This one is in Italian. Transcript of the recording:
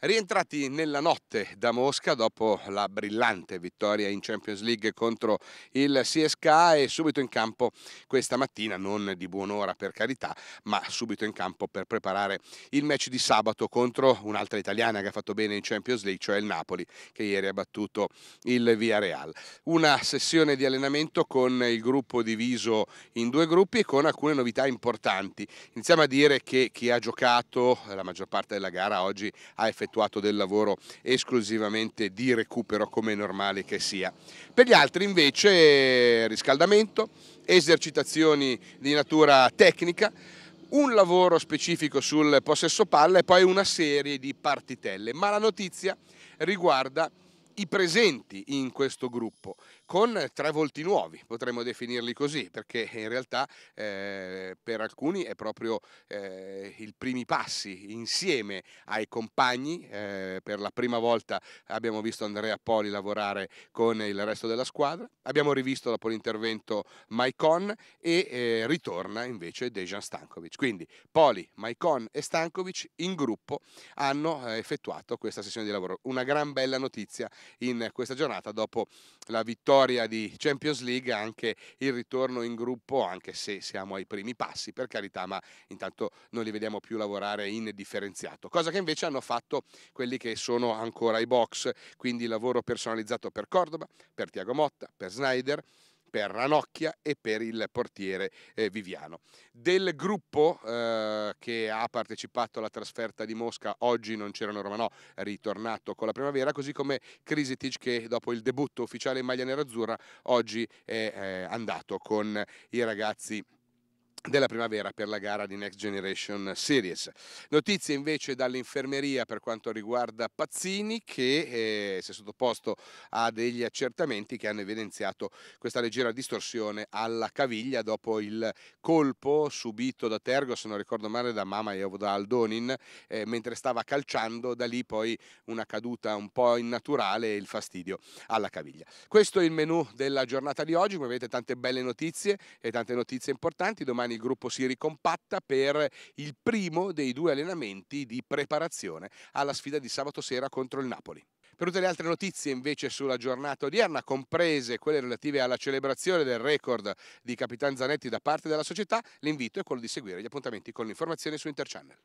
Rientrati nella notte da Mosca dopo la brillante vittoria in Champions League contro il CSK e subito in campo questa mattina, non di buon'ora per carità, ma subito in campo per preparare il match di sabato contro un'altra italiana che ha fatto bene in Champions League, cioè il Napoli, che ieri ha battuto il Villarreal. Una sessione di allenamento con il gruppo diviso in due gruppi e con alcune novità importanti. Iniziamo a dire che chi ha giocato la maggior parte della gara oggi ha effettuato effettuato del lavoro esclusivamente di recupero come è normale che sia. Per gli altri invece riscaldamento, esercitazioni di natura tecnica, un lavoro specifico sul possesso palla e poi una serie di partitelle, ma la notizia riguarda i presenti in questo gruppo, con tre volti nuovi, potremmo definirli così, perché in realtà eh, per alcuni è proprio eh, i primi passi insieme ai compagni. Eh, per la prima volta abbiamo visto Andrea Poli lavorare con il resto della squadra, abbiamo rivisto dopo l'intervento Maicon e eh, ritorna invece Dejan Stankovic. Quindi Poli, Maicon e Stankovic in gruppo hanno eh, effettuato questa sessione di lavoro. Una gran bella notizia in questa giornata dopo la vittoria di Champions League, anche il ritorno in gruppo, anche se siamo ai primi passi, per carità, ma intanto non li vediamo più lavorare in differenziato, cosa che invece hanno fatto quelli che sono ancora ai box, quindi lavoro personalizzato per Cordoba, per Tiago Motta, per Snyder, per Ranocchia e per il portiere eh, Viviano. Del gruppo eh, che ha partecipato alla trasferta di Mosca oggi non c'erano Romanò, ritornato con la primavera, così come Krisitic che dopo il debutto ufficiale in maglia nerazzurra oggi è eh, andato con i ragazzi della primavera per la gara di Next Generation Series. Notizie invece dall'infermeria per quanto riguarda Pazzini che eh, si è sottoposto a degli accertamenti che hanno evidenziato questa leggera distorsione alla caviglia dopo il colpo subito da Tergo, se non ricordo male, da Mama e da Aldonin eh, mentre stava calciando, da lì poi una caduta un po' innaturale e il fastidio alla caviglia. Questo è il menù della giornata di oggi, come vedete tante belle notizie e tante notizie importanti. Domani il gruppo si ricompatta per il primo dei due allenamenti di preparazione alla sfida di sabato sera contro il Napoli. Per tutte le altre notizie invece sulla giornata odierna, comprese quelle relative alla celebrazione del record di Capitan Zanetti da parte della società, l'invito è quello di seguire gli appuntamenti con l'informazione su Interchannel.